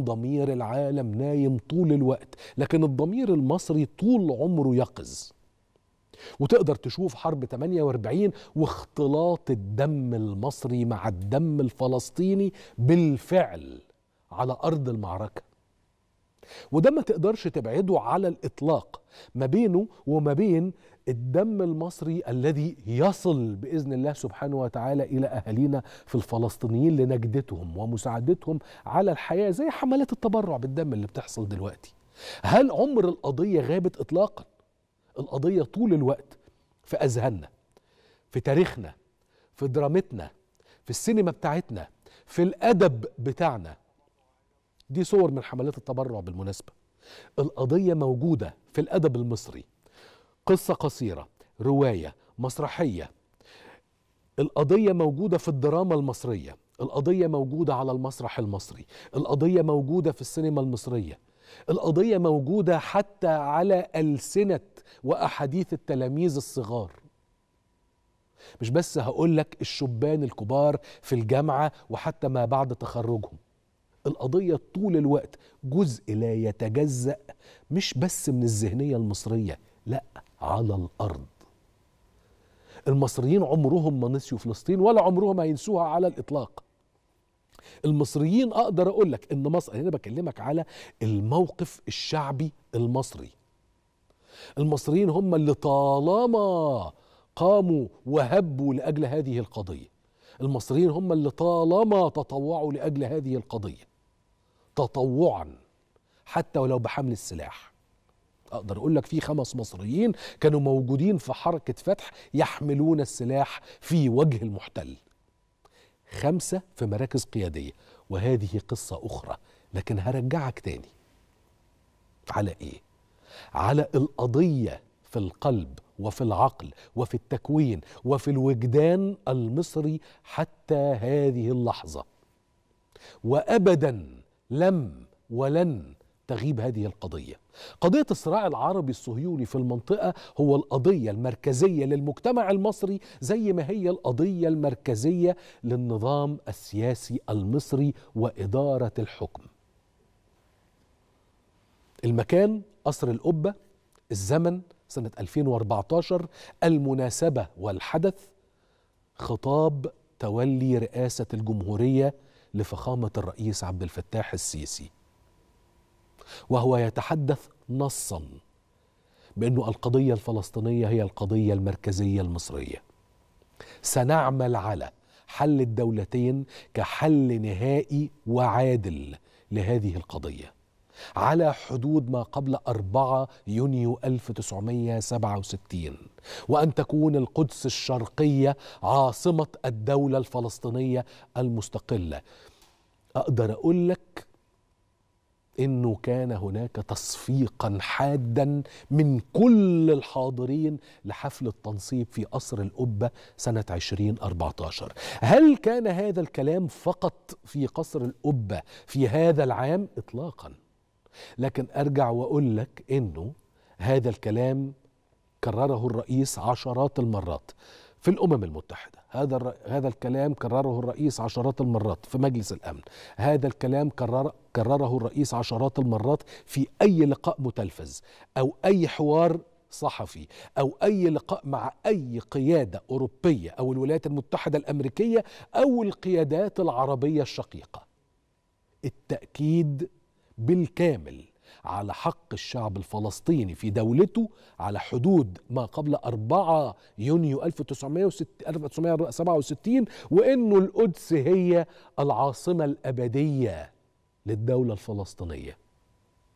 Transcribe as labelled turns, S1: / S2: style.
S1: ضمير العالم نايم طول الوقت لكن الضمير المصري طول عمره يقظ وتقدر تشوف حرب 48 واختلاط الدم المصري مع الدم الفلسطيني بالفعل على أرض المعركة وده ما تقدرش تبعده على الإطلاق ما بينه وما بين الدم المصري الذي يصل باذن الله سبحانه وتعالى الى اهالينا في الفلسطينيين لنجدتهم ومساعدتهم على الحياه زي حملات التبرع بالدم اللي بتحصل دلوقتي. هل عمر القضيه غابت اطلاقا؟ القضيه طول الوقت في اذهاننا في تاريخنا في درامتنا في السينما بتاعتنا في الادب بتاعنا دي صور من حملات التبرع بالمناسبة القضية موجودة في الأدب المصري قصة قصيرة رواية مسرحية القضية موجودة في الدراما المصرية القضية موجودة على المسرح المصري القضية موجودة في السينما المصرية القضية موجودة حتى على ألسنة وأحاديث التلاميذ الصغار مش بس هقول لك الشبان الكبار في الجامعة وحتى ما بعد تخرجهم القضية طول الوقت جزء لا يتجزأ مش بس من الذهنية المصرية لا على الأرض المصريين عمرهم ما نسيوا فلسطين ولا عمرهم هينسوها على الإطلاق المصريين أقدر أقول لك إن مصر يعني أنا بكلمك على الموقف الشعبي المصري المصريين هم اللي طالما قاموا وهبوا لأجل هذه القضية المصريين هم اللي طالما تطوعوا لأجل هذه القضية تطوعا حتى ولو بحمل السلاح اقدر اقول لك في خمس مصريين كانوا موجودين في حركه فتح يحملون السلاح في وجه المحتل خمسه في مراكز قياديه وهذه قصه اخرى لكن هرجعك تاني على ايه على القضيه في القلب وفي العقل وفي التكوين وفي الوجدان المصري حتى هذه اللحظه وابدا لم ولن تغيب هذه القضية قضية الصراع العربي الصهيوني في المنطقة هو القضية المركزية للمجتمع المصري زي ما هي القضية المركزية للنظام السياسي المصري وإدارة الحكم المكان قصر القبة الزمن سنة 2014 المناسبة والحدث خطاب تولي رئاسة الجمهورية لفخامه الرئيس عبد الفتاح السيسي وهو يتحدث نصا بأن القضية الفلسطينية هي القضية المركزية المصرية سنعمل على حل الدولتين كحل نهائي وعادل لهذه القضيه على حدود ما قبل 4 يونيو 1967 وأن تكون القدس الشرقية عاصمة الدولة الفلسطينية المستقلة أقدر أقول لك انه كان هناك تصفيقا حادا من كل الحاضرين لحفل التنصيب في قصر القبه سنه 2014 هل كان هذا الكلام فقط في قصر القبه في هذا العام اطلاقا لكن ارجع واقول لك انه هذا الكلام كرره الرئيس عشرات المرات في الامم المتحده هذا الر... هذا الكلام كرره الرئيس عشرات المرات في مجلس الامن هذا الكلام كرر... كرره الرئيس عشرات المرات في اي لقاء متلفز او اي حوار صحفي او اي لقاء مع اي قياده اوروبيه او الولايات المتحده الامريكيه او القيادات العربيه الشقيقه التاكيد بالكامل على حق الشعب الفلسطيني في دولته على حدود ما قبل 4 يونيو 1967 وانه القدس هي العاصمه الابديه للدوله الفلسطينيه